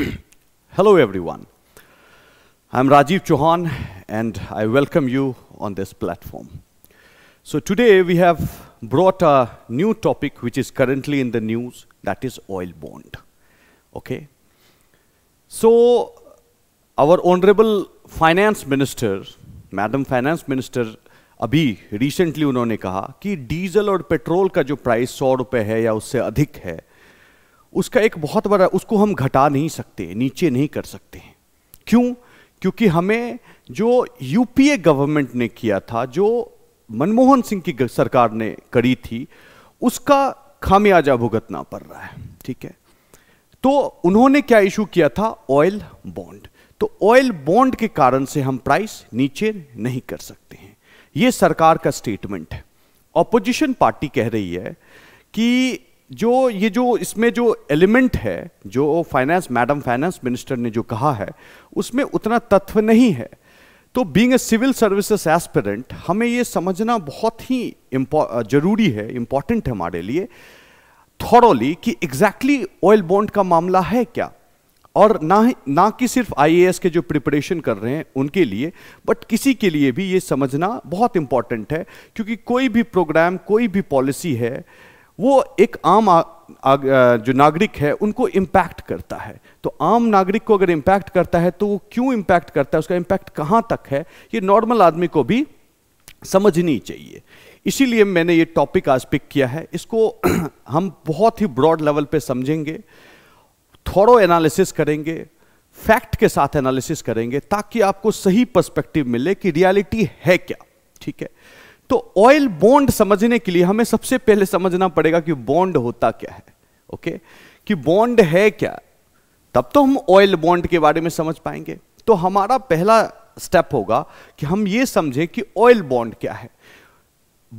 Hello, everyone. I'm Rajiv Chauhan, and I welcome you on this platform. So today we have brought a new topic which is currently in the news, that is oil bond. Okay? So our honorable finance minister, Madam Finance Minister अभी recently उन्होंने कहा कि diesel और petrol का जो price सौ रुपए है या उससे अधिक है उसका एक बहुत बड़ा उसको हम घटा नहीं सकते नीचे नहीं कर सकते हैं क्यों क्योंकि हमें जो यूपीए गवर्नमेंट ने किया था जो मनमोहन सिंह की सरकार ने करी थी उसका खामियाजा भुगतना पड़ रहा है ठीक है तो उन्होंने क्या इशू किया था ऑयल बॉन्ड तो ऑयल बॉन्ड के कारण से हम प्राइस नीचे नहीं कर सकते हैं यह सरकार का स्टेटमेंट है ऑपोजिशन पार्टी कह रही है कि जो ये जो इसमें जो एलिमेंट है जो फाइनेंस मैडम फाइनेंस मिनिस्टर ने जो कहा है उसमें उतना तत्व नहीं है तो being a civil services aspirant हमें ये समझना बहुत ही जरूरी है इम्पॉर्टेंट है हमारे लिए थॉरली कि एग्जैक्टली ऑयल बॉन्ड का मामला है क्या और ना ना कि सिर्फ आईएएस के जो प्रिपरेशन कर रहे हैं उनके लिए बट किसी के लिए भी ये समझना बहुत इंपॉर्टेंट है क्योंकि कोई भी प्रोग्राम कोई भी पॉलिसी है वो एक आम आ, आ, जो नागरिक है उनको इम्पैक्ट करता है तो आम नागरिक को अगर इम्पैक्ट करता है तो वो क्यों इम्पैक्ट करता है उसका इम्पैक्ट कहाँ तक है ये नॉर्मल आदमी को भी समझनी चाहिए इसीलिए मैंने ये टॉपिक आज पिक किया है इसको हम बहुत ही ब्रॉड लेवल पे समझेंगे थोड़ो एनालिसिस करेंगे फैक्ट के साथ एनालिसिस करेंगे ताकि आपको सही पर्सपेक्टिव मिले कि रियलिटी है क्या ठीक है तो ऑयल बॉन्ड समझने के लिए हमें सबसे पहले समझना पड़ेगा कि बॉन्ड होता क्या है ओके कि बॉन्ड है क्या तब तो हम ऑयल बॉन्ड के बारे में समझ पाएंगे तो हमारा पहला स्टेप होगा कि हम ये समझें कि ऑयल बॉन्ड क्या है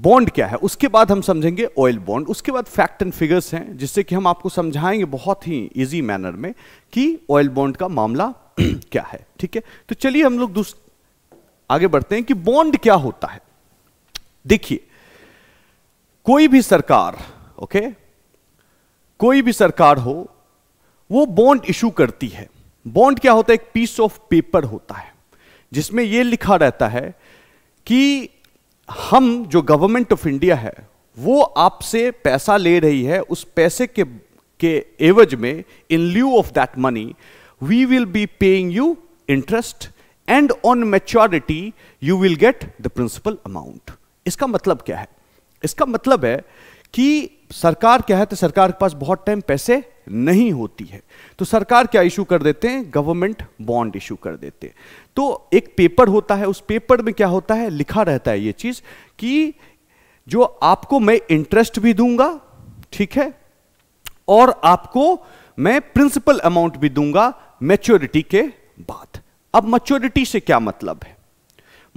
बॉन्ड क्या है उसके बाद हम समझेंगे ऑयल बॉन्ड उसके बाद फैक्ट एंड फिगर्स हैं जिससे कि हम आपको समझाएंगे बहुत ही इजी मैनर में कि ऑयल बॉन्ड का मामला क्या है ठीक है तो चलिए हम लोग आगे बढ़ते हैं कि बॉन्ड क्या होता है देखिए कोई भी सरकार ओके कोई भी सरकार हो वो बॉन्ड इशू करती है बॉन्ड क्या होता है एक पीस ऑफ पेपर होता है जिसमें यह लिखा रहता है कि हम जो गवर्नमेंट ऑफ इंडिया है वो आपसे पैसा ले रही है उस पैसे के के एवज में in lieu of that money we will be paying you interest and on maturity you will get the principal amount इसका मतलब क्या है इसका मतलब है कि सरकार क्या है तो सरकार के पास बहुत टाइम पैसे नहीं होती है तो सरकार क्या इशू कर देते हैं गवर्नमेंट बॉन्ड इशू कर देते हैं तो एक पेपर होता है उस पेपर में क्या होता है लिखा रहता है ये चीज कि जो आपको मैं इंटरेस्ट भी दूंगा ठीक है और आपको मैं प्रिंसिपल अमाउंट भी दूंगा मैच्योरिटी के बाद अब मच्योरिटी से क्या मतलब है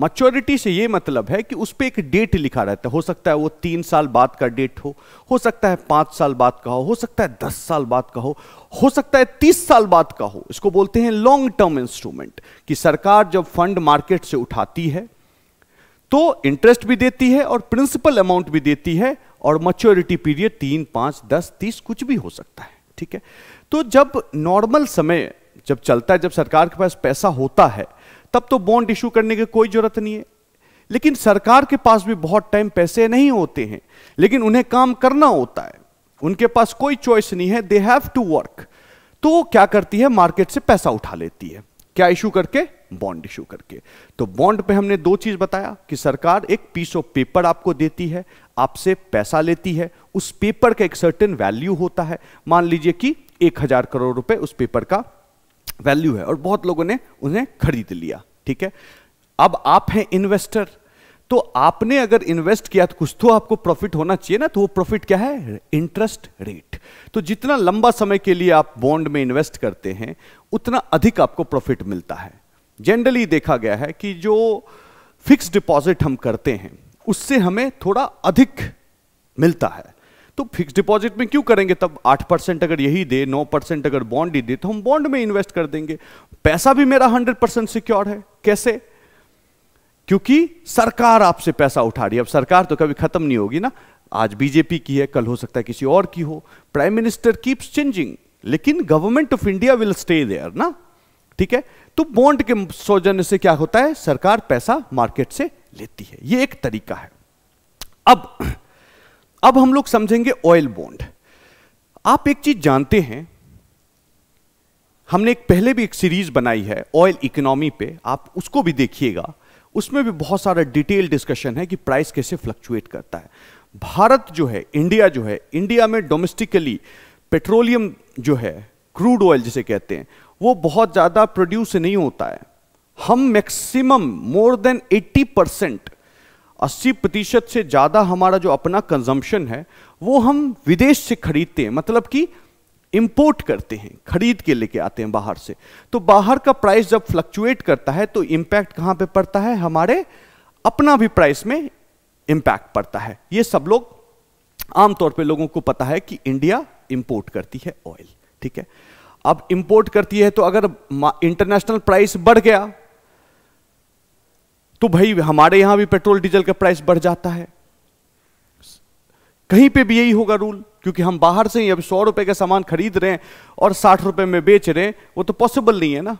मच्योरिटी से ये मतलब है कि उस पर एक डेट लिखा रहता है हो सकता है वो तीन साल बाद का डेट हो हो सकता है पांच साल बाद का हो हो सकता है दस साल बाद का हो हो सकता है तीस साल बाद का हो इसको बोलते हैं लॉन्ग टर्म इंस्ट्रूमेंट कि सरकार जब फंड मार्केट से उठाती है तो इंटरेस्ट भी देती है और प्रिंसिपल अमाउंट भी देती है और मच्योरिटी पीरियड तीन पांच दस तीस कुछ भी हो सकता है ठीक है तो जब नॉर्मल समय जब चलता है जब सरकार के पास पैसा होता है तब तो बॉन्ड इशू करने की कोई जरूरत नहीं है लेकिन सरकार के पास भी बहुत टाइम पैसे नहीं होते हैं लेकिन उन्हें काम करना होता है उनके पास कोई चॉइस नहीं है दे हैव टू वर्क तो क्या करती है मार्केट से पैसा उठा लेती है क्या इशू करके बॉन्ड इशू करके तो बॉन्ड पे हमने दो चीज बताया कि सरकार एक पीस ऑफ पेपर आपको देती है आपसे पैसा लेती है उस पेपर का एक सर्टेन वैल्यू होता है मान लीजिए कि एक हजार करोड़ रुपए उस पेपर का वैल्यू है और बहुत लोगों ने उन्हें खरीद लिया ठीक है अब आप हैं इन्वेस्टर तो आपने अगर इन्वेस्ट किया तो कुछ तो आपको प्रॉफिट होना चाहिए ना तो वो प्रॉफिट क्या है इंटरेस्ट रेट तो जितना लंबा समय के लिए आप बॉन्ड में इन्वेस्ट करते हैं उतना अधिक आपको प्रॉफिट मिलता है जनरली देखा गया है कि जो फिक्स डिपॉजिट हम करते हैं उससे हमें थोड़ा अधिक मिलता है तो फिक्स डिपॉजिट में क्यों करेंगे तब आठ परसेंट अगर यही दे नौ परसेंट अगर बॉन्ड ही दे तो हम बॉन्ड में इन्वेस्ट कर देंगे पैसा भी मेरा हंड्रेड परसेंट सिक्योर है कैसे क्योंकि सरकार आपसे पैसा उठा रही है अब सरकार तो कभी खत्म नहीं होगी ना आज बीजेपी की है कल हो सकता है किसी और की हो प्राइम मिनिस्टर कीप्स चेंजिंग लेकिन government of India will stay there ना ठीक है तो बॉन्ड के सौजन्य से क्या होता है सरकार पैसा मार्केट से लेती है ये एक तरीका है अब अब हम लोग समझेंगे ऑयल बॉन्ड आप एक चीज जानते हैं हमने एक पहले भी एक सीरीज बनाई है ऑयल इकोनॉमी पे आप उसको भी देखिएगा उसमें भी बहुत सारा डिटेल डिस्कशन है कि प्राइस कैसे फ्लक्चुएट करता है भारत जो है इंडिया जो है इंडिया में डोमेस्टिकली पेट्रोलियम जो है क्रूड ऑयल जिसे कहते हैं वो बहुत ज़्यादा प्रोड्यूस नहीं होता है हम मैक्सिमम मोर देन 80 परसेंट अस्सी प्रतिशत से ज़्यादा हमारा जो अपना कंजम्पशन है वो हम विदेश से खरीदते हैं मतलब कि इंपोर्ट करते हैं खरीद के लेके आते हैं बाहर से तो बाहर का प्राइस जब फ्लक्चुएट करता है तो इम्पैक्ट कहाँ पे पड़ता है हमारे अपना भी प्राइस में इम्पैक्ट पड़ता है ये सब लोग आमतौर पे लोगों को पता है कि इंडिया इंपोर्ट करती है ऑयल ठीक है अब इंपोर्ट करती है तो अगर इंटरनेशनल प्राइस बढ़ गया तो भाई हमारे यहां भी पेट्रोल डीजल का प्राइस बढ़ जाता है कहीं पे भी यही होगा रूल क्योंकि हम बाहर से ही अब सौ रुपए का सामान खरीद रहे हैं और साठ रुपए में बेच रहे हैं वो तो पॉसिबल नहीं है ना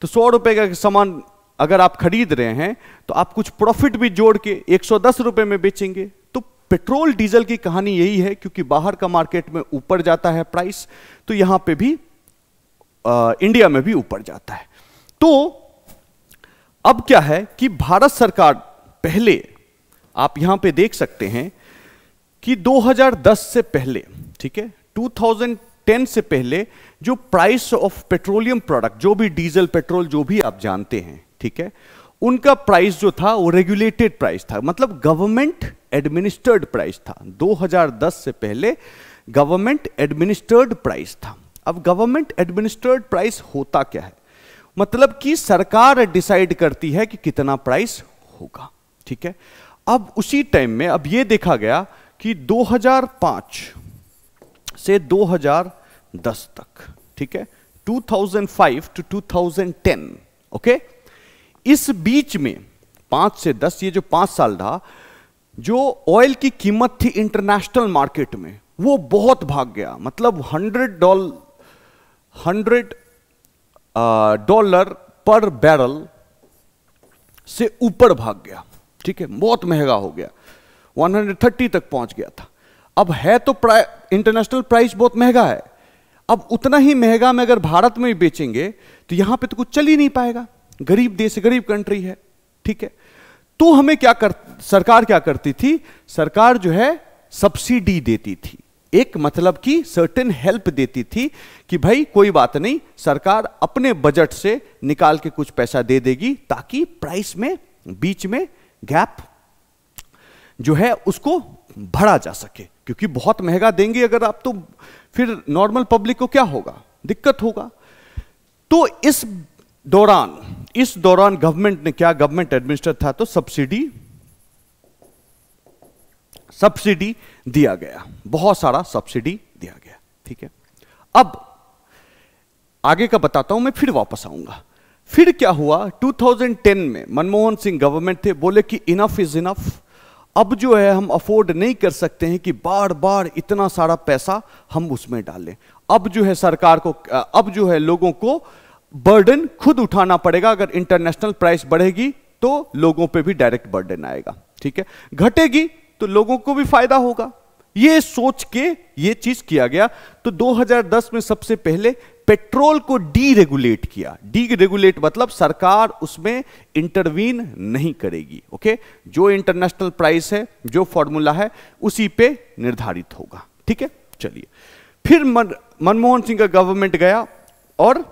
तो सौ रुपए का सामान अगर आप खरीद रहे हैं तो आप कुछ प्रॉफिट भी जोड़ के एक सौ दस रुपए में बेचेंगे तो पेट्रोल डीजल की कहानी यही है क्योंकि बाहर का मार्केट में ऊपर जाता है प्राइस तो यहां पे भी आ, इंडिया में भी ऊपर जाता है तो अब क्या है कि भारत सरकार पहले आप यहां पे देख सकते हैं कि 2010 से पहले ठीक है 2010 से पहले जो प्राइस ऑफ पेट्रोलियम प्रोडक्ट जो भी डीजल पेट्रोल जो भी आप जानते हैं ठीक है उनका प्राइस जो था वो रेगुलेटेड प्राइस था मतलब गवर्नमेंट एडमिनिस्टर्ड प्राइस था 2010 से पहले गवर्नमेंट एडमिनिस्टर्ड प्राइस था अब गवर्नमेंट एडमिनिस्टर्ड प्राइस होता क्या है मतलब कि सरकार डिसाइड करती है कि कितना प्राइस होगा ठीक है अब उसी टाइम में अब यह देखा गया कि 2005 से 2010 तक ठीक है 2005 टू 2010 ओके इस बीच में पांच से दस ये जो पांच साल रहा जो ऑयल की कीमत थी इंटरनेशनल मार्केट में वो बहुत भाग गया मतलब हंड्रेड डॉल हंड्रेड डॉलर पर बैरल से ऊपर भाग गया ठीक है बहुत महंगा हो गया 130 तक पहुंच गया था अब है तो प्राइ इंटरनेशनल प्राइस बहुत महंगा है अब उतना ही महंगा में अगर भारत में भी बेचेंगे तो यहां पे तो कुछ चल ही नहीं पाएगा गरीब देश गरीब कंट्री है ठीक है तो हमें क्या कर सरकार क्या करती थी सरकार जो है सब्सिडी देती थी एक मतलब कि सर्टेन हेल्प देती थी कि भाई कोई बात नहीं सरकार अपने बजट से निकाल के कुछ पैसा दे देगी ताकि प्राइस में बीच में गैप जो है उसको भरा जा सके क्योंकि बहुत महंगा देंगे अगर आप तो फिर नॉर्मल पब्लिक को क्या होगा दिक्कत होगा तो इस दौरान इस दौरान गवर्नमेंट ने क्या गवर्नमेंट एडमिनिस्टर था तो सब्सिडी सब्सिडी दिया गया बहुत सारा सब्सिडी दिया गया ठीक है अब आगे का बताता हूं मैं फिर वापस आऊंगा फिर क्या हुआ 2010 में मनमोहन सिंह गवर्नमेंट थे बोले कि इनफ इज इनफ अब जो है हम अफोर्ड नहीं कर सकते हैं कि बार बार इतना सारा पैसा हम उसमें डालें अब जो है सरकार को अब जो है लोगों को बर्डन खुद उठाना पड़ेगा अगर इंटरनेशनल प्राइस बढ़ेगी तो लोगों पे भी डायरेक्ट बर्डन आएगा ठीक है घटेगी तो लोगों को भी फायदा होगा ये सोच के ये चीज किया गया तो 2010 में सबसे पहले पेट्रोल को डीरेगुलेट किया डीरेगुलेट मतलब सरकार उसमें इंटरवीन नहीं करेगी ओके जो इंटरनेशनल प्राइस है जो फॉर्मूला है उसी पे निर्धारित होगा ठीक है चलिए फिर मन मनमोहन सिंह का गवर्नमेंट गया और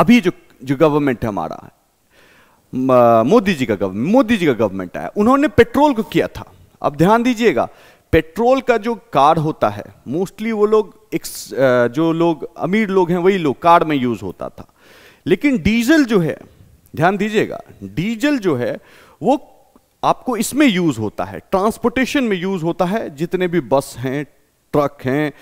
अभी जो जो गवर्नमेंट है हमारा मोदी जी का गवर्नमेंट मोदी जी का गवर्नमेंट आया उन्होंने पेट्रोल को किया था अब ध्यान दीजिएगा पेट्रोल का जो कार होता है मोस्टली वो लोग एक, जो लोग अमीर लोग हैं वही लोग कार में यूज होता था लेकिन डीजल जो है ध्यान दीजिएगा डीजल जो है वो आपको इसमें यूज होता है ट्रांसपोर्टेशन में यूज होता है जितने भी बस हैं ट्रक हैं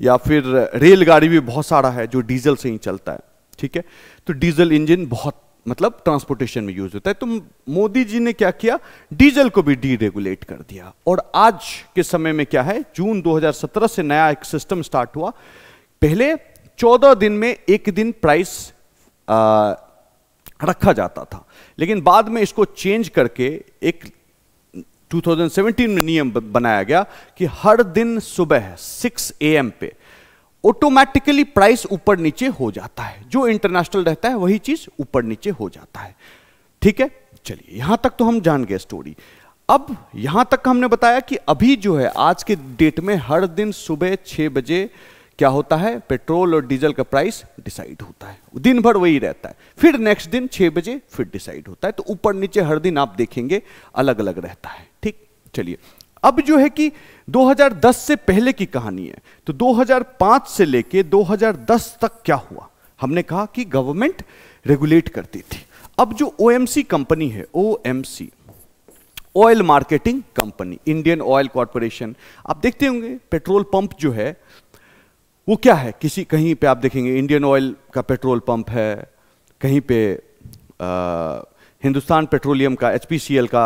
या फिर रेलगाड़ी भी बहुत सारा है जो डीजल से ही चलता है ठीक है तो डीजल इंजन बहुत मतलब ट्रांसपोर्टेशन में यूज होता है तो मोदी जी ने क्या किया डीजल को भी डीरेगुलेट कर दिया और आज के समय में क्या है जून 2017 से नया एक सिस्टम स्टार्ट हुआ पहले 14 दिन में एक दिन प्राइस आ, रखा जाता था लेकिन बाद में इसको चेंज करके एक 2017 में नियम बनाया गया कि हर दिन सुबह 6 एम पे ऑटोमेटिकली प्राइस ऊपर नीचे हो जाता है जो इंटरनेशनल रहता है वही चीज ऊपर नीचे हो जाता है ठीक है चलिए यहां तक तो हम जान गए स्टोरी अब यहां तक हमने बताया कि अभी जो है आज के डेट में हर दिन सुबह छह बजे क्या होता है पेट्रोल और डीजल का प्राइस डिसाइड होता है दिन भर वही रहता है फिर नेक्स्ट दिन छह बजे फिर डिसाइड होता है तो ऊपर नीचे हर दिन आप देखेंगे अलग अलग रहता है ठीक चलिए अब जो है कि 2010 से पहले की कहानी है तो 2005 से लेके 2010 तक क्या हुआ हमने कहा कि गवर्नमेंट रेगुलेट करती थी अब जो ओ कंपनी है ओ oil marketing company Indian oil corporation आप देखते होंगे पेट्रोल पंप जो है वो क्या है किसी कहीं पे आप देखेंगे इंडियन ऑयल का पेट्रोल पंप है कहीं पे आ, हिंदुस्तान पेट्रोलियम का एच का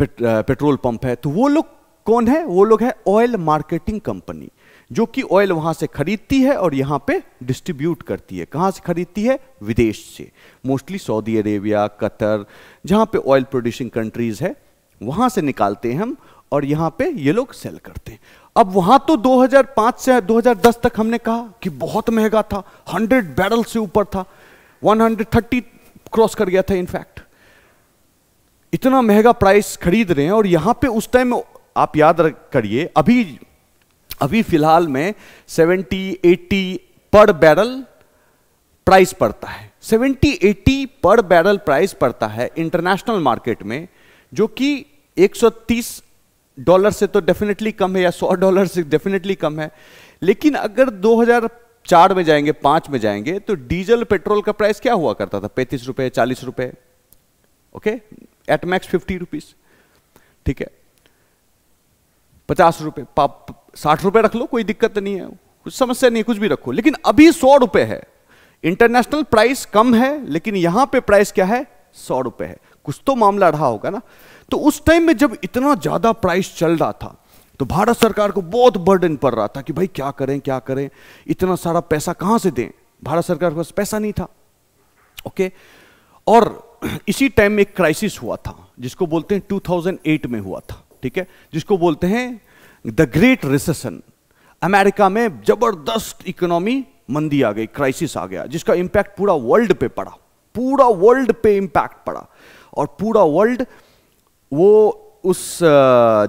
पेट्रोल पंप है तो वो लोग कौन है वो लोग है ऑयल मार्केटिंग कंपनी जो कि ऑयल वहां से खरीदती है और यहाँ पे डिस्ट्रीब्यूट करती है कहाँ से खरीदती है विदेश से मोस्टली सऊदी अरेबिया कतर जहां पे ऑयल प्रोड्यूसिंग कंट्रीज है वहां से निकालते हैं हम और यहां पे ये लोग सेल करते हैं अब वहां तो 2005 से 2010 तक हमने कहा कि बहुत महंगा था 100 बैरल से ऊपर था 130 क्रॉस कर गया था इनफैक्ट इतना महंगा प्राइस खरीद रहे हैं और यहां पे उस टाइम आप याद करिए अभी अभी फिलहाल में 70 80 पर बैरल प्राइस पड़ता है 70 80 पर बैरल प्राइस पड़ता है इंटरनेशनल मार्केट में जो कि 130 डॉलर से तो डेफिनेटली कम है या 100 डॉलर से डेफिनेटली कम है लेकिन अगर 2004 में जाएंगे पांच में जाएंगे तो डीजल पेट्रोल का प्राइस क्या हुआ करता था पैंतीस रुपये चालीस रुपये okay at max fifty rupees ठीक है पचास रुपए साठ रुपए रख लो कोई दिक्कत नहीं है कुछ समस्या नहीं कुछ भी रखो लेकिन अभी सौ रुपए है इंटरनेशनल प्राइस कम है लेकिन यहां पे प्राइस क्या है सौ रुपए है कुछ तो मामला रहा होगा ना तो उस टाइम में जब इतना ज्यादा प्राइस चल रहा था तो भारत सरकार को बहुत बर्डन पड़ रहा था कि भाई क्या करें क्या करें इतना सारा पैसा कहां से दें भारत सरकार के पास पैसा नहीं था ओके और इसी टाइम में एक क्राइसिस हुआ था जिसको बोलते हैं 2008 में हुआ था ठीक है जिसको बोलते हैं द ग्रेट रिसेशन अमेरिका में जबरदस्त इकोनॉमी मंदी आ गई क्राइसिस आ गया जिसका इंपैक्ट पूरा वर्ल्ड पे पड़ा पूरा वर्ल्ड पे इंपैक्ट पड़ा और पूरा वर्ल्ड वो उस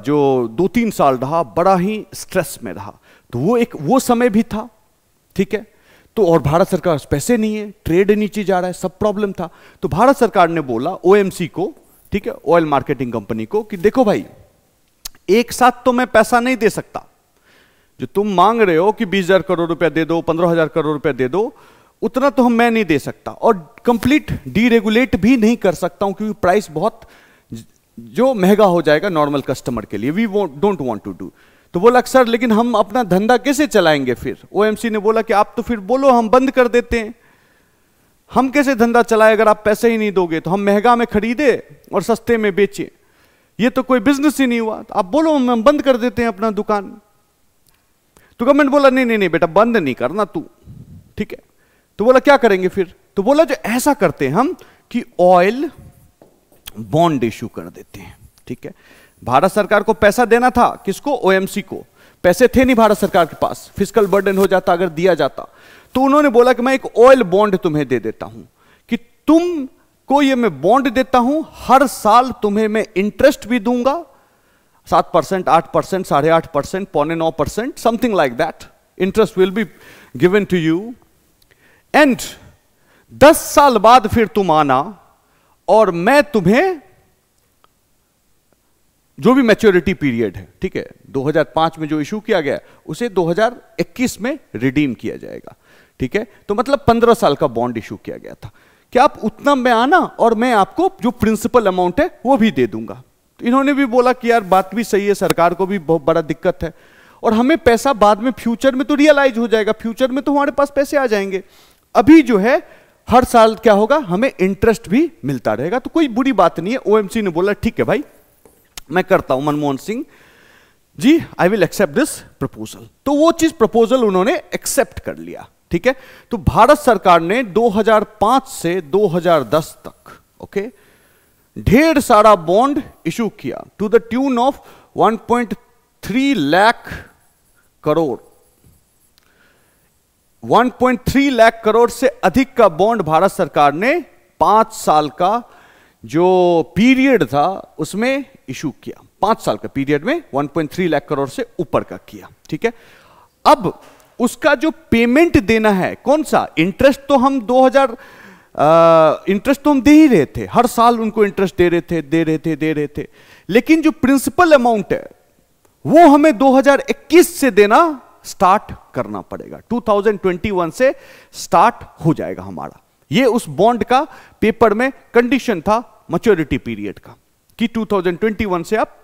जो दो तीन साल रहा बड़ा ही स्ट्रेस में रहा तो वो एक वो समय भी था ठीक है तो और भारत सरकार पैसे नहीं है ट्रेड नीचे जा रहा है सब प्रॉब्लम था तो भारत सरकार ने बोला ओएमसी को ठीक है ऑयल मार्केटिंग कंपनी को कि देखो भाई एक साथ तो मैं पैसा नहीं दे सकता जो तुम मांग रहे हो कि बीस हजार करोड़ रुपया दे दो पंद्रह हजार करोड़ रुपया दे दो उतना तो हम मैं नहीं दे सकता और कंप्लीट डीरेगुलेट भी नहीं कर सकता हूं क्योंकि प्राइस बहुत जो महंगा हो जाएगा नॉर्मल कस्टमर के लिए we don't want to do तो बोला सर लेकिन हम अपना धंधा कैसे चलाएंगे फिर ओ ने बोला कि आप तो फिर बोलो हम बंद कर देते हैं हम कैसे धंधा चलाए अगर आप पैसे ही नहीं दोगे तो हम महंगा में खरीदे और सस्ते में बेचे ये तो कोई बिजनेस ही नहीं हुआ तो आप बोलो हम बंद कर देते हैं अपना दुकान तो गवर्नमेंट बोला नहीं नहीं नहीं बेटा बंद नहीं करना तू ठीक है तो बोला क्या करेंगे फिर तो बोला जो ऐसा करते हैं हम कि ऑयल बॉन्ड इश्यू कर देते हैं ठीक है भारत सरकार को पैसा देना था किसको ओएमसी को पैसे थे नहीं भारत सरकार के पास फिजिकल बर्डन हो जाता अगर दिया जाता तो उन्होंने बोला कि मैं एक ऑयल बॉन्ड तुम्हें दे देता हूं कि तुम को ये मैं बॉन्ड देता हूं हर साल तुम्हें मैं इंटरेस्ट भी दूंगा सात परसेंट आठ परसेंट साढ़े आठ परसेंट पौने नौ percent something like that interest will be given to you and दस साल बाद फिर तुम आना और मैं तुम्हें जो भी मैच्योरिटी पीरियड है ठीक है 2005 में जो इशू किया गया उसे 2021 में रिडीम किया जाएगा ठीक है तो मतलब 15 साल का बॉन्ड इशू किया गया था क्या आप उतना में आना और मैं आपको जो प्रिंसिपल अमाउंट है वो भी दे दूंगा तो इन्होंने भी बोला कि यार बात भी सही है सरकार को भी बहुत बड़ा दिक्कत है और हमें पैसा बाद में फ्यूचर में तो रियलाइज हो जाएगा फ्यूचर में तो हमारे पास पैसे आ जाएंगे अभी जो है हर साल क्या होगा हमें इंटरेस्ट भी मिलता रहेगा तो कोई बुरी बात नहीं है ओएमसी ने बोला ठीक है भाई मैं करता हूं Manmohan Singh ji I will accept this proposal तो वो चीज प्रपोजल उन्होंने एक्सेप्ट कर लिया ठीक है तो भारत सरकार ने 2005 से 2010 तक ओके ढेर सारा बॉन्ड इशू किया to the tune of 1.3 lakh crore 1.3 lakh crore से अधिक का बॉन्ड भारत सरकार ने पांच साल का जो पीरियड था उसमें इशू किया पांच साल का पीरियड में 1.3 लाख करोड़ से ऊपर का किया ठीक है अब उसका जो पेमेंट देना है कौन सा इंटरेस्ट तो हम 2000 इंटरेस्ट तो हम दे ही रहे थे हर साल उनको इंटरेस्ट दे रहे थे दे रहे थे दे रहे थे लेकिन जो प्रिंसिपल अमाउंट है वो हमें 2021 से देना स्टार्ट करना पड़ेगा 2021 से स्टार्ट हो जाएगा हमारा ये उस बॉन्ड का पेपर में कंडीशन था मच्योरिटी पीरियड का कि 2021 से आप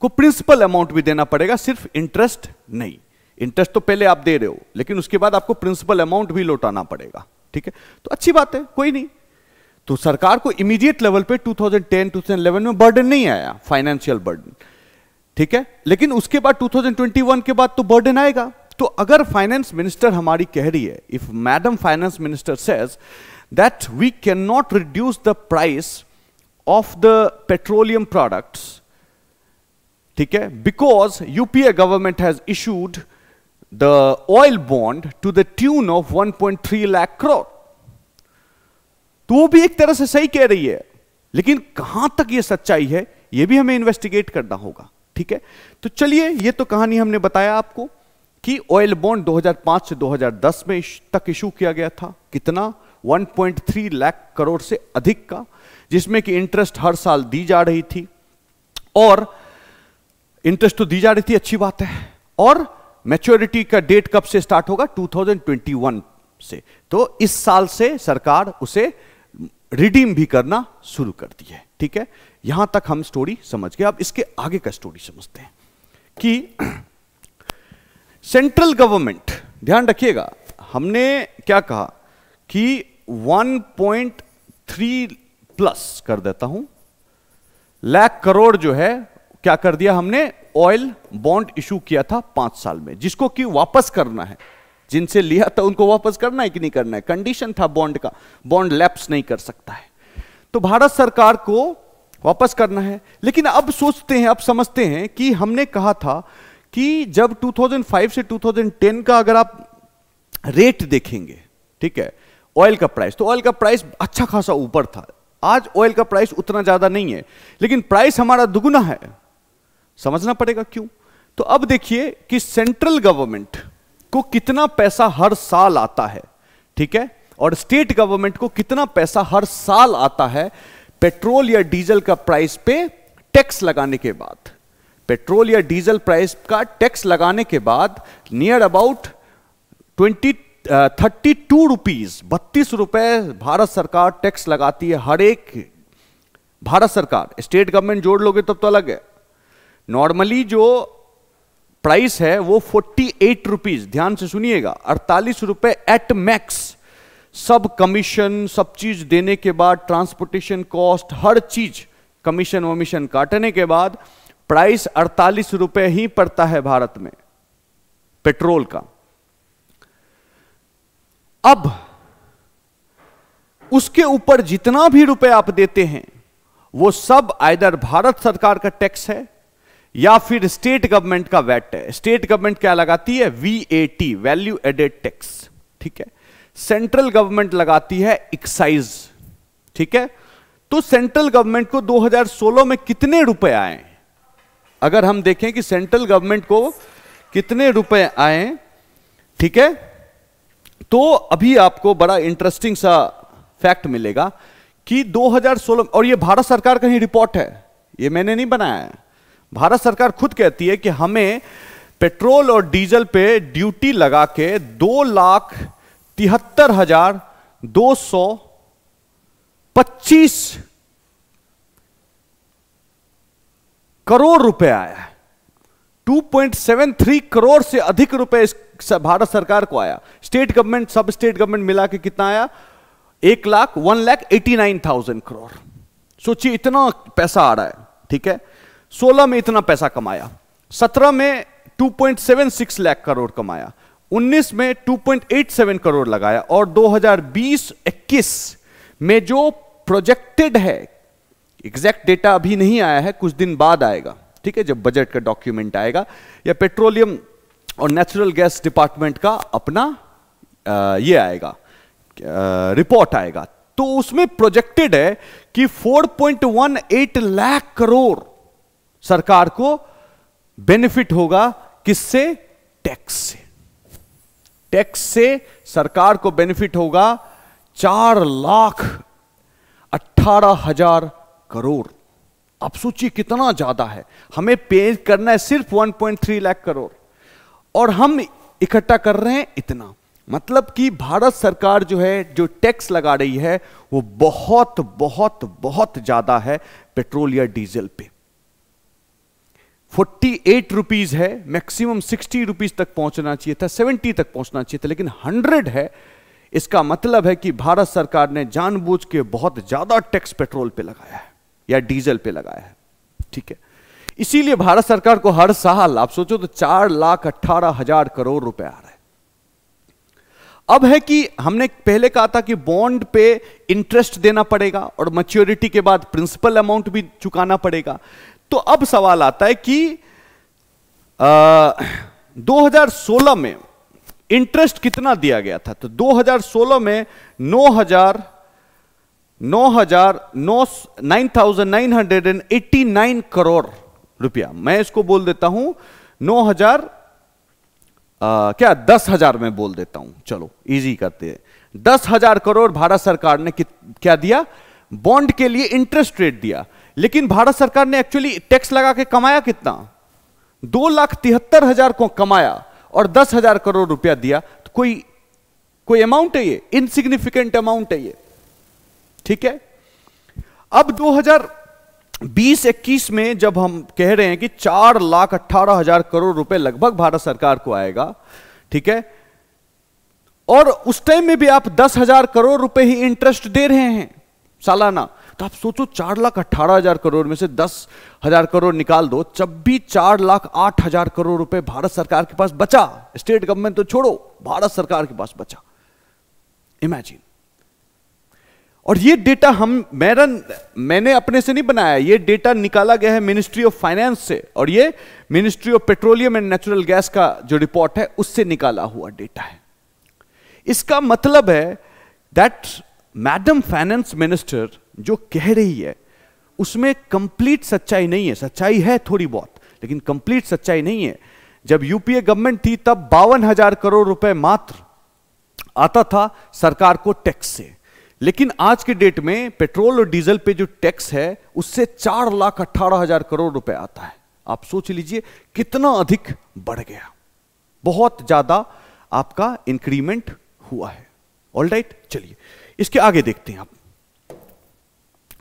को प्रिंसिपल अमाउंट भी देना पड़ेगा सिर्फ इंटरेस्ट नहीं इंटरेस्ट तो पहले आप दे रहे हो लेकिन उसके बाद आपको प्रिंसिपल अमाउंट भी लौटाना पड़ेगा ठीक है तो अच्छी बात है कोई नहीं तो सरकार को इमीडिएट लेवल पे 2010 2011 में बर्डन नहीं आया फाइनेंशियल बर्डन ठीक है लेकिन उसके बाद 2021 के बाद तो बर्डन आएगा तो अगर फाइनेंस मिनिस्टर हमारी कह रही है if madam finance minister says that we can not reduce the price of the petroleum products ठीक है because UPA government has issued the oil bond to the tune of 1.3 lakh crore तो वो भी एक तरह से सही कह रही है लेकिन कहां तक ये सच्चाई है ये भी हमें इन्वेस्टिगेट करना होगा ठीक है तो चलिए ये तो कहानी हमने बताया आपको कि ऑयल बॉन्ड 2005 से 2010 में तक इशू किया गया था कितना 1.3 लाख करोड़ से अधिक का जिसमें कि इंटरेस्ट हर साल दी जा रही थी और इंटरेस्ट तो दी जा रही थी अच्छी बात है और मैच्योरिटी का डेट कब से स्टार्ट होगा 2021 से तो इस साल से सरकार उसे रिडीम भी करना शुरू कर दी है ठीक है यहां तक हम स्टोरी समझ गए अब इसके आगे का स्टोरी समझते हैं कि सेंट्रल गवर्नमेंट ध्यान रखिएगा हमने क्या कहा कि 1.3 प्लस कर देता हूं लाख करोड़ जो है क्या कर दिया हमने ऑयल बॉन्ड इशू किया था पांच साल में जिसको कि वापस करना है जिनसे लिया था उनको वापस करना है कि नहीं करना है कंडीशन था बॉन्ड का बॉन्ड लैप्स नहीं कर सकता है तो भारत सरकार को वापस करना है लेकिन अब सोचते हैं अब समझते हैं कि हमने कहा था कि जब 2005 से 2010 का अगर आप रेट देखेंगे ठीक है ऑयल का प्राइस तो ऑयल का प्राइस अच्छा खासा ऊपर था आज ऑयल का प्राइस उतना ज्यादा नहीं है लेकिन प्राइस हमारा दुगुना है समझना पड़ेगा क्यों तो अब देखिए कि सेंट्रल गवर्नमेंट को कितना पैसा हर साल आता है ठीक है और स्टेट गवर्नमेंट को कितना पैसा हर साल आता है पेट्रोल या डीजल का प्राइस पे टैक्स लगाने के बाद पेट्रोल या डीजल प्राइस का टैक्स लगाने के बाद near about twenty thirty two rupees बत्तीस रुपए भारत सरकार टैक्स लगाती है हर एक भारत सरकार स्टेट गवर्नमेंट जोड़ लोगे तब तो अलग है नॉर्मली जो प्राइस है वो फोर्टी एट रुपीज ध्यान से सुनिएगा अड़तालीस रुपए एट मैक्स सब कमीशन सब चीज देने के बाद ट्रांसपोर्टेशन कॉस्ट हर चीज कमीशन वमीशन काटने के बाद प्राइस अड़तालीस रुपए ही पड़ता है भारत में पेट्रोल का अब उसके ऊपर जितना भी रुपए आप देते हैं वो सब आइधर भारत सरकार का टैक्स है या फिर स्टेट गवर्नमेंट का वैट है स्टेट गवर्नमेंट क्या लगाती है वीएटी वैल्यू एडेड टैक्स ठीक है सेंट्रल गवर्नमेंट लगाती है एक्साइज ठीक है तो सेंट्रल गवर्नमेंट को 2016 में कितने रुपए आए अगर हम देखें कि सेंट्रल गवर्नमेंट को कितने रुपए आए ठीक है तो अभी आपको बड़ा इंटरेस्टिंग सा फैक्ट मिलेगा कि 2016 और ये भारत सरकार का ही रिपोर्ट है ये मैंने नहीं बनाया है भारत सरकार खुद कहती है कि हमें पेट्रोल और डीजल पे ड्यूटी लगा के दो लाख तिहत्तर हजार दो सौ पच्चीस करोड़ रुपए आया है 2.73 करोड़ से अधिक रुपए इस भारत सरकार को आया स्टेट गवर्नमेंट सब स्टेट गवर्नमेंट मिला के कितना आया एक lakh one lakh eighty nine thousand crore सोचिए इतना पैसा आ रहा है ठीक है सोलह में इतना पैसा कमाया सत्रह में 2.76 लाख करोड़ कमाया 19 में 2.87 करोड़ लगाया और 2020-21 में जो प्रोजेक्टेड है एग्जैक्ट डेटा अभी नहीं आया है कुछ दिन बाद आएगा ठीक है जब बजट का डॉक्यूमेंट आएगा या पेट्रोलियम और नेचुरल गैस डिपार्टमेंट का अपना आ, ये आएगा रिपोर्ट आएगा तो उसमें प्रोजेक्टेड है कि 4.18 लाख करोड़ सरकार को बेनिफिट होगा किससे टैक्स से टैक्स से सरकार को बेनिफिट होगा चार लाख अट्ठारह हजार करोड़ आप सोचिए कितना ज्यादा है हमें पे करना है सिर्फ 1.3 लाख करोड़ और हम इकट्ठा कर रहे हैं इतना मतलब कि भारत सरकार जो है जो टैक्स लगा रही है वो बहुत बहुत बहुत ज्यादा है पेट्रोल या डीजल पे 48 रुपीज है मैक्सिमम 60 रुपीज तक पहुंचना चाहिए था 70 तक पहुंचना चाहिए था लेकिन 100 है इसका मतलब है कि भारत सरकार ने जानबूझ के बहुत ज्यादा टैक्स पेट्रोल पे लगाया है या डीजल पे लगाया है ठीक है इसीलिए भारत सरकार को हर साल आप सोचो तो चार लाख अट्ठारह हजार करोड़ रुपए आ रहे अब है कि हमने पहले कहा था कि बॉन्ड पे इंटरेस्ट देना पड़ेगा और मच्योरिटी के बाद प्रिंसिपल अमाउंट भी चुकाना पड़ेगा तो अब सवाल आता है कि आ, 2016 में इंटरेस्ट कितना दिया गया था तो 2016 में नौ हजार नौ हजार nine thousand nine hundred and nine crore रुपया मैं इसको बोल देता हूं 9,000 हजार क्या दस हजार में बोल देता हूं चलो इजी करते हैं दस हजार करोड़ भारत सरकार ने क्या दिया बॉन्ड के लिए इंटरेस्ट रेट दिया लेकिन भारत सरकार ने एक्चुअली टैक्स लगा के कमाया कितना दो लाख तिहत्तर हजार को कमाया और दस हजार करोड़ रुपया दिया तो कोई कोई अमाउंट है ये इनसिग्निफिकेंट अमाउंट है ये ठीक है अब 2020-21 में जब हम कह रहे हैं कि चार लाख अट्ठारह हजार करोड़ रुपए लगभग भारत सरकार को आएगा ठीक है और उस टाइम में भी आप दस हजार करोड़ रुपए ही इंटरेस्ट दे रहे हैं सालाना तो आप सोचो चार लाख अट्ठारह हजार करोड़ में से दस हजार करोड़ निकाल दो जब भी चार लाख आठ हजार करोड़ रुपए भारत सरकार के पास बचा स्टेट गवर्नमेंट तो छोड़ो भारत सरकार के पास बचा इमेजिन और ये डेटा हम मेरा मैंने अपने से नहीं बनाया ये डेटा निकाला गया है मिनिस्ट्री ऑफ फाइनेंस से और ये ministry of petroleum and natural gas का जो रिपोर्ट है उससे निकाला हुआ डेटा है इसका मतलब है दैट मैडम फाइनेंस मिनिस्टर जो कह रही है उसमें कंप्लीट सच्चाई नहीं है सच्चाई है थोड़ी बहुत लेकिन कंप्लीट सच्चाई नहीं है जब यूपीए गवर्नमेंट थी तब बावन हजार करोड़ रुपए मात्र आता था सरकार को टैक्स से लेकिन आज के डेट में पेट्रोल और डीजल पे जो टैक्स है उससे चार लाख अट्ठारह हजार करोड़ रुपए आता है आप सोच लीजिए कितना अधिक बढ़ गया बहुत ज्यादा आपका इंक्रीमेंट हुआ है ऑल राइट चलिए इसके आगे देखते हैं आप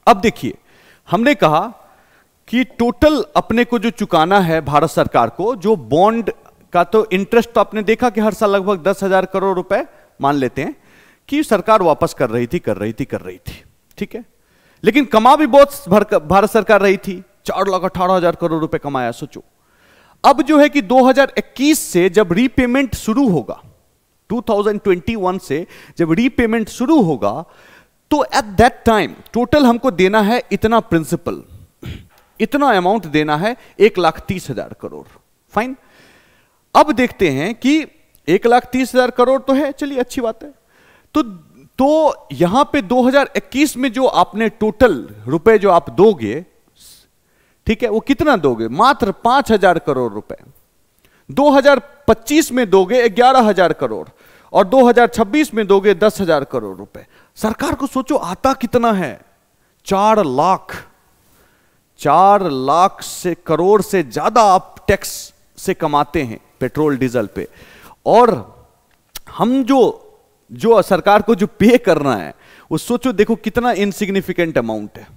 अब देखिए हमने कहा कि टोटल अपने को जो चुकाना है भारत सरकार को जो बॉन्ड का तो इंटरेस्ट तो आपने देखा कि हर साल लगभग दस हजार करोड़ रुपए मान लेते हैं कि सरकार वापस कर रही थी कर रही थी कर रही थी ठीक है लेकिन कमा भी बहुत भारत सरकार रही थी चार लाख अठारह हजार करोड़ रुपए कमाया सोचो अब जो है कि 2021 से जब रीपेमेंट शुरू होगा 2021 से जब रीपेमेंट शुरू होगा तो एट दैट टाइम टोटल हमको देना है इतना प्रिंसिपल इतना अमाउंट देना है एक लाख तीस हजार करोड़ फाइन अब देखते हैं कि एक लाख तीस हजार करोड़ तो है चलिए अच्छी बात है तो तो यहां पे 2021 में जो आपने टोटल रुपए जो आप दोगे ठीक है वो कितना दोगे मात्र पांच हजार करोड़ रुपए 2025 में दोगे ग्यारह हजार करोड़ और 2026 में दोगे दस हजार करोड़ रुपए सरकार को सोचो आता कितना है चार लाख चार लाख से करोड़ से ज्यादा आप टैक्स से कमाते हैं पेट्रोल डीजल पे और हम जो जो सरकार को जो पे करना है वो सोचो देखो कितना इनसिग्निफिकेंट अमाउंट है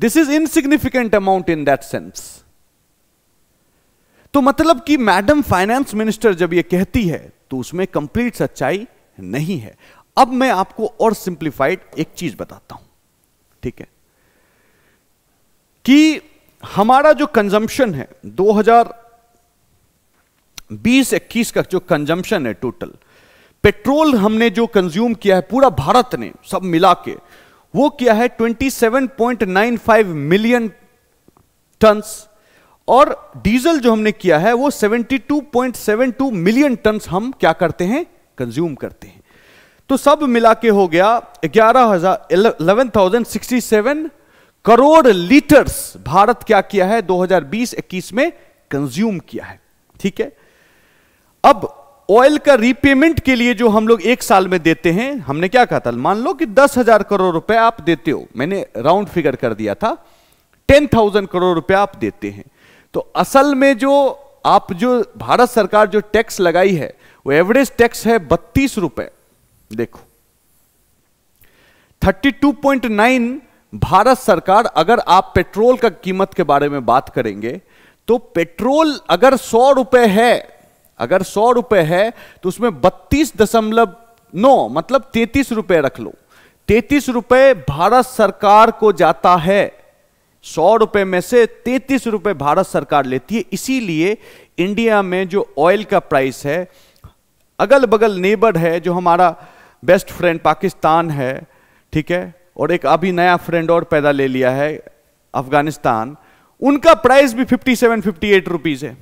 this is insignificant amount in that sense तो मतलब कि मैडम फाइनेंस मिनिस्टर जब ये कहती है तो उसमें कंप्लीट सच्चाई नहीं है अब मैं आपको और सिंप्लीफाइड एक चीज बताता हूं ठीक है कि हमारा जो कंजम्पशन है 2020-21 का जो कंजम्पशन है टोटल पेट्रोल हमने जो कंज्यूम किया है पूरा भारत ने सब मिला के वो किया है 27.95 मिलियन टन्स और डीजल जो हमने किया है वो 72.72 मिलियन टन्स हम क्या करते हैं कंज्यूम करते हैं तो सब मिला के हो गया ग्यारह हजार eleven thousand sixty seven crore litres Bharat क्या किया है 2020-21 में कंज्यूम किया है ठीक है अब ऑयल का रीपेमेंट के लिए जो हम लोग एक साल में देते हैं हमने क्या कहा था मान लो कि दस हजार करोड़ रुपए आप देते हो मैंने राउंड फिगर कर दिया था टेन थाउजेंड करोड़ रुपए आप देते हैं तो असल में जो आप जो भारत सरकार जो टैक्स लगाई है वो एवरेज टैक्स है बत्तीस रुपए देखो thirty two point nine Bharat सरकार अगर आप पेट्रोल का कीमत के बारे में बात करेंगे तो पेट्रोल अगर सौ रुपए है अगर सौ रुपए है तो उसमें बत्तीस दशमलव नौ मतलब तैतीस रुपए रख लो तैतीस रुपए भारत सरकार को जाता है सौ रुपए में से तैतीस रुपए भारत सरकार लेती है इसीलिए इंडिया में जो ऑयल का प्राइस है अगल बगल नेबर है जो हमारा बेस्ट फ्रेंड पाकिस्तान है ठीक है और एक अभी नया फ्रेंड और पैदा ले लिया है अफगानिस्तान उनका प्राइस भी 57 58 रुपीस है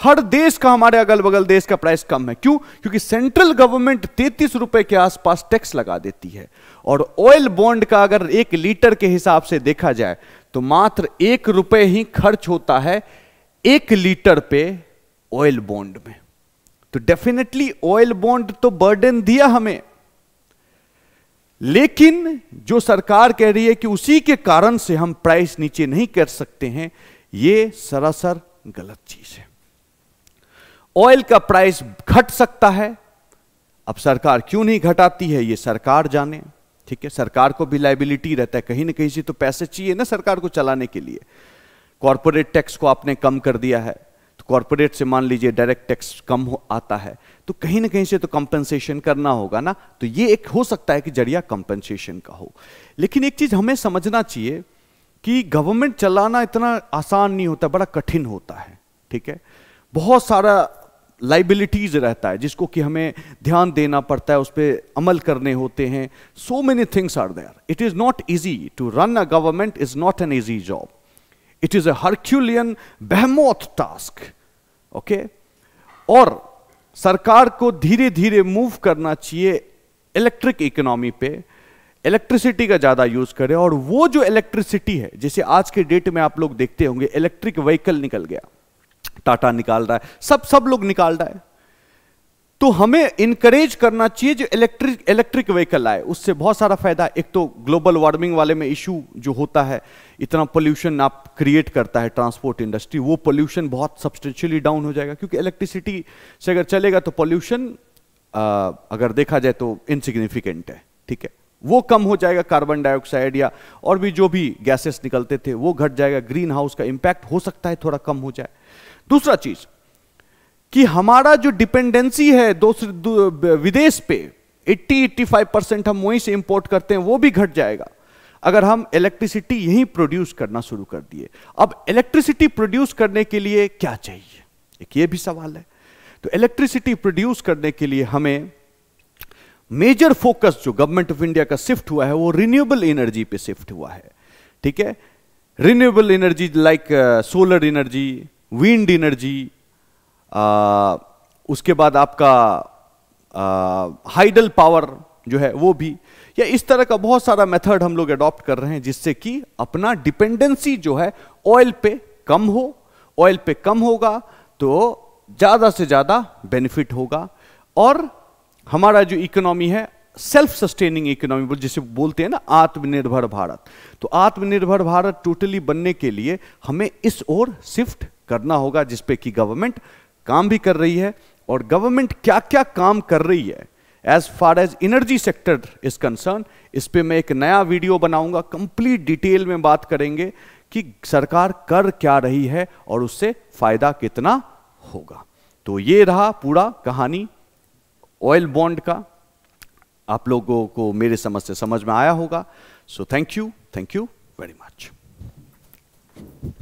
हर देश का हमारे अगल बगल देश का प्राइस कम है क्यों क्योंकि सेंट्रल गवर्नमेंट तैतीस रुपए के आसपास टैक्स लगा देती है और ऑयल बॉन्ड का अगर एक लीटर के हिसाब से देखा जाए तो मात्र एक रुपए ही खर्च होता है एक लीटर पे ऑयल बॉन्ड में तो डेफिनेटली ऑयल बॉन्ड तो बर्डन दिया हमें लेकिन जो सरकार कह रही है कि उसी के कारण से हम प्राइस नीचे नहीं कर सकते हैं यह सरासर गलत चीज है ऑयल का प्राइस घट सकता है अब सरकार क्यों नहीं घटाती है ये सरकार जाने ठीक है सरकार को भी लाइबिलिटी रहता है कहीं ना कहीं से तो पैसे चाहिए ना सरकार को चलाने के लिए कॉरपोरेट टैक्स को आपने कम कर दिया है तो कॉरपोरेट से मान लीजिए डायरेक्ट टैक्स कम हो आता है तो कहीं ना कहीं से तो कंपनसेशन करना होगा ना तो ये एक हो सकता है कि जरिया कंपनसेशन का हो लेकिन एक चीज हमें समझना चाहिए कि गवर्नमेंट चलाना इतना आसान नहीं होता बड़ा कठिन होता है ठीक है बहुत सारा लाइबिलिटीज़ रहता है जिसको कि हमें ध्यान देना पड़ता है उस पर अमल करने होते हैं so many things are there it is not easy to run a government is not an easy job it is a herculean behemoth task okay और सरकार को धीरे धीरे मूव करना चाहिए इलेक्ट्रिक इकोनॉमी पे इलेक्ट्रिसिटी का ज़्यादा यूज़ करें और वो जो इलेक्ट्रिसिटी है जैसे आज के डेट में आप लोग देखते होंगे इलेक्ट्रिक व्हीकल निकल गया टाटा निकाल रहा है सब सब लोग निकाल रहा है तो हमें इनकरेज करना चाहिए जो इलेक्ट्रिक इलेक्ट्रिक व्हीकल आए उससे बहुत सारा फायदा एक तो ग्लोबल वार्मिंग वाले में इशू जो होता है इतना पोल्यूशन आप क्रिएट करता है ट्रांसपोर्ट इंडस्ट्री वो पोल्यूशन बहुत सब्सटेंशियली डाउन हो जाएगा क्योंकि इलेक्ट्रिसिटी से अगर चलेगा तो पोल्यूशन अगर देखा जाए तो इनसिग्निफिकेंट है ठीक है वो कम हो जाएगा कार्बन डाइऑक्साइड या और भी जो भी गैसेस निकलते थे वो घट जाएगा ग्रीन हाउस का इम्पैक्ट हो सकता है थोड़ा कम हो जाए दूसरा चीज कि हमारा जो डिपेंडेंसी है दूसरे विदेश पे 80-85 परसेंट हम वहीं से इंपोर्ट करते हैं वो भी घट जाएगा अगर हम इलेक्ट्रिसिटी यहीं प्रोड्यूस करना शुरू कर दिए अब इलेक्ट्रिसिटी प्रोड्यूस करने के लिए क्या चाहिए एक ये भी सवाल है तो इलेक्ट्रिसिटी प्रोड्यूस करने के लिए हमें मेजर फोकस जो गवर्नमेंट ऑफ इंडिया का शिफ्ट हुआ है वो रिन्यूएबल एनर्जी पे शिफ्ट हुआ है ठीक है renewable energy like solar energy wind energy उसके बाद आपका हाइडल पावर जो है वो भी या इस तरह का बहुत सारा मेथड हम लोग अडॉप्ट कर रहे हैं जिससे कि अपना डिपेंडेंसी जो है ऑयल पे कम हो ऑयल पे कम होगा तो ज़्यादा से ज़्यादा बेनिफिट होगा और हमारा जो इकोनॉमी है सेल्फ सस्टेनिंग इकोनॉमी जिसे बोलते हैं ना आत्मनिर्भर भारत तो आत्मनिर्भर भारत टोटली बनने के लिए हमें इस ओर शिफ्ट करना होगा जिसपे कि गवर्नमेंट काम भी कर रही है और गवर्नमेंट क्या क्या काम कर रही है as far as energy sector is concern इस पर मैं एक नया वीडियो बनाऊंगा कंप्लीट डिटेल में बात करेंगे कि सरकार कर क्या रही है और उससे फायदा कितना होगा तो ये रहा पूरा कहानी ऑयल बॉन्ड का आप लोगों को मेरे समझ से समझ में आया होगा so thank you thank you very much